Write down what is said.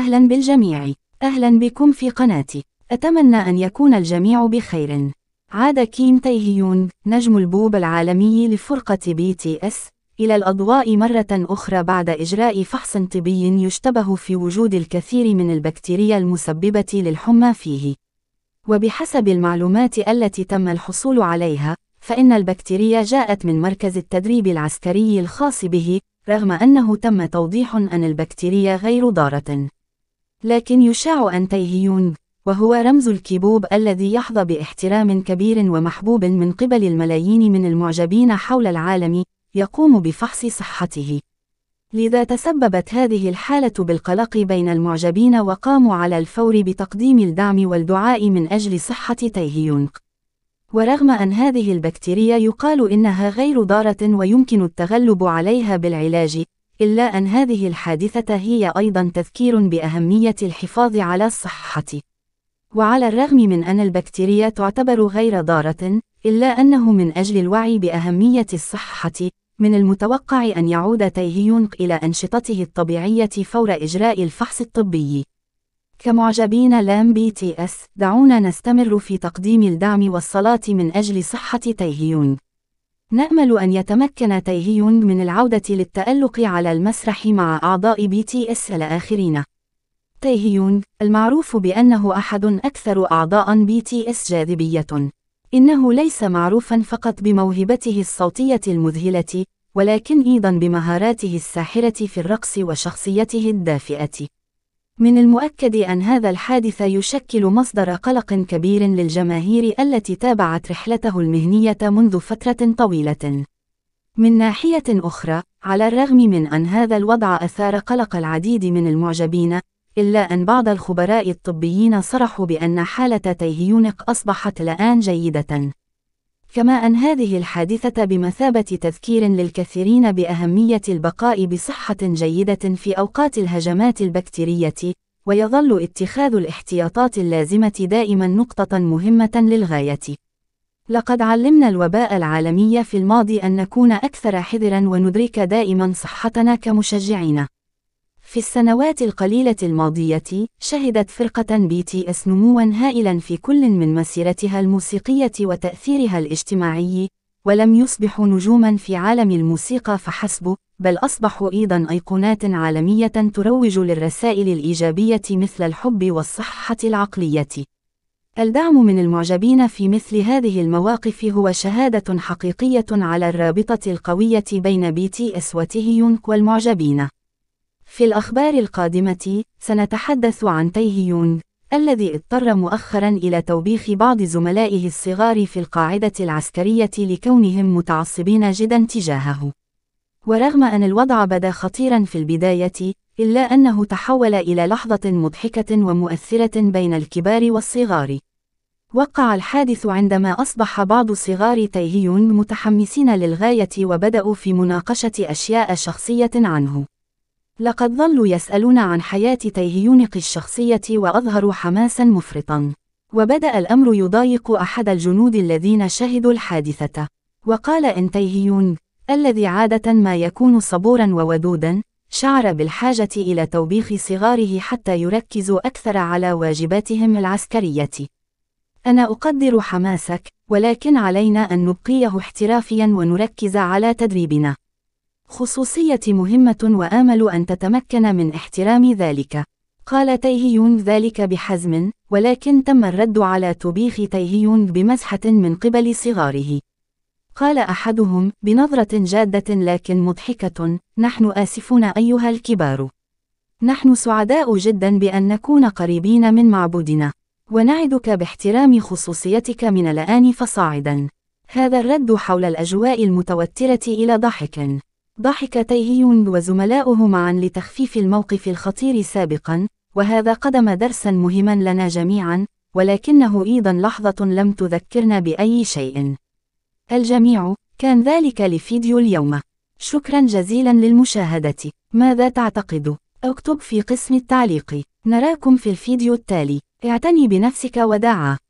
أهلا بالجميع أهلا بكم في قناتي أتمنى أن يكون الجميع بخير عاد كيم تيهيون نجم البوب العالمي لفرقة بي تي اس إلى الأضواء مرة أخرى بعد إجراء فحص طبي يشتبه في وجود الكثير من البكتيريا المسببة للحمى فيه وبحسب المعلومات التي تم الحصول عليها فإن البكتيريا جاءت من مركز التدريب العسكري الخاص به رغم أنه تم توضيح أن البكتيريا غير ضارة لكن يشاع أن تيهيون وهو رمز الكيبوب الذي يحظى باحترام كبير ومحبوب من قبل الملايين من المعجبين حول العالم يقوم بفحص صحته لذا تسببت هذه الحالة بالقلق بين المعجبين وقاموا على الفور بتقديم الدعم والدعاء من أجل صحة تيهيونغ ورغم أن هذه البكتيريا يقال إنها غير ضارة ويمكن التغلب عليها بالعلاج إلا أن هذه الحادثة هي أيضا تذكير بأهمية الحفاظ على الصحة. وعلى الرغم من أن البكتيريا تعتبر غير ضارة، إلا أنه من أجل الوعي بأهمية الصحة، من المتوقع أن يعود تيهيونغ إلى أنشطته الطبيعية فور إجراء الفحص الطبي. كمعجبين لام بي تي اس، دعونا نستمر في تقديم الدعم والصلاة من أجل صحة تيهيونغ. نأمل أن يتمكن تايهي من العودة للتألق على المسرح مع أعضاء بي تي اس الآخرين. تايهيون المعروف بأنه أحد أكثر أعضاء بي تي اس جاذبية. إنه ليس معروفا فقط بموهبته الصوتية المذهلة، ولكن أيضا بمهاراته الساحرة في الرقص وشخصيته الدافئة. من المؤكد أن هذا الحادث يشكل مصدر قلق كبير للجماهير التي تابعت رحلته المهنية منذ فترة طويلة. من ناحية أخرى، على الرغم من أن هذا الوضع أثار قلق العديد من المعجبين، إلا أن بعض الخبراء الطبيين صرحوا بأن حالة تيهيونق أصبحت الآن جيدة. كما أن هذه الحادثة بمثابة تذكير للكثيرين بأهمية البقاء بصحة جيدة في أوقات الهجمات البكتيرية، ويظل اتخاذ الاحتياطات اللازمة دائما نقطة مهمة للغاية. لقد علمنا الوباء العالمي في الماضي أن نكون أكثر حذرا وندرك دائما صحتنا كمشجعين. في السنوات القليلة الماضية، شهدت فرقة بي تي اس نمواً هائلاً في كل من مسيرتها الموسيقية وتأثيرها الاجتماعي، ولم يصبحوا نجوماً في عالم الموسيقى فحسب، بل أصبحوا أيضاً أيقونات عالمية تروج للرسائل الإيجابية مثل الحب والصحة العقلية. الدعم من المعجبين في مثل هذه المواقف هو شهادة حقيقية على الرابطة القوية بين بي تي اس وتهيونك والمعجبين. في الأخبار القادمة، سنتحدث عن تيه يونغ، الذي اضطر مؤخرا إلى توبيخ بعض زملائه الصغار في القاعدة العسكرية لكونهم متعصبين جدا تجاهه. ورغم أن الوضع بدا خطيرا في البداية، إلا أنه تحول إلى لحظة مضحكة ومؤثرة بين الكبار والصغار. وقع الحادث عندما أصبح بعض صغار تيهيون متحمسين للغاية وبدأوا في مناقشة أشياء شخصية عنه. لقد ظلوا يسألون عن حياة تيهيونق الشخصية وأظهروا حماسا مفرطا وبدأ الأمر يضايق أحد الجنود الذين شهدوا الحادثة وقال إن تيهيونغ الذي عادة ما يكون صبورا وودودا شعر بالحاجة إلى توبيخ صغاره حتى يركزوا أكثر على واجباتهم العسكرية. أنا أقدر حماسك، ولكن علينا أن نبقيه احترافيا ونركز على تدريبنا. خصوصية مهمة وآمل أن تتمكن من احترام ذلك. قال تيهيون ذلك بحزم، ولكن تم الرد على توبيخ تيهيون بمزحة من قبل صغاره. قال أحدهم بنظرة جادة لكن مضحكة: نحن آسفون أيها الكبار. نحن سعداء جدا بأن نكون قريبين من معبودنا. ونعدك باحترام خصوصيتك من الآن فصاعدا. هذا الرد حول الأجواء المتوترة إلى ضحك. ضحك تيهيون وزملاؤه معا لتخفيف الموقف الخطير سابقا وهذا قدم درسا مهما لنا جميعا ولكنه أيضا لحظة لم تذكرنا بأي شيء الجميع كان ذلك لفيديو اليوم شكرا جزيلا للمشاهدة ماذا تعتقد؟ اكتب في قسم التعليق نراكم في الفيديو التالي اعتني بنفسك وداعا